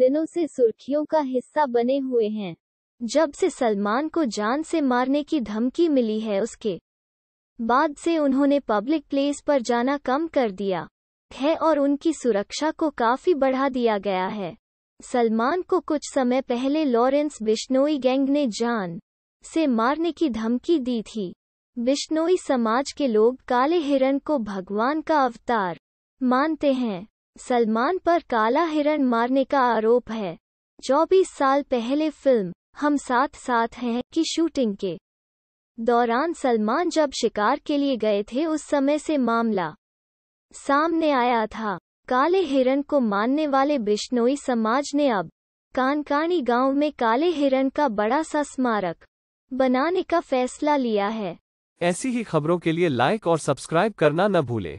दिनों से सुर्खियों का हिस्सा बने हुए हैं जब से सलमान को जान से मारने की धमकी मिली है उसके बाद से उन्होंने पब्लिक प्लेस पर जाना कम कर दिया है और उनकी सुरक्षा को काफी बढ़ा दिया गया है सलमान को कुछ समय पहले लॉरेंस बिश्नोई गैंग ने जान से मारने की धमकी दी थी बिश्नोई समाज के लोग काले हिरण को भगवान का अवतार मानते हैं सलमान पर काला हिरण मारने का आरोप है चौबीस साल पहले फिल्म हम साथ साथ हैं की शूटिंग के दौरान सलमान जब शिकार के लिए गए थे उस समय से मामला सामने आया था काले हिरण को मानने वाले बिश्नोई समाज ने अब कानकानी गांव में काले हिरण का बड़ा सा स्मारक बनाने का फैसला लिया है ऐसी ही खबरों के लिए लाइक और सब्सक्राइब करना न भूले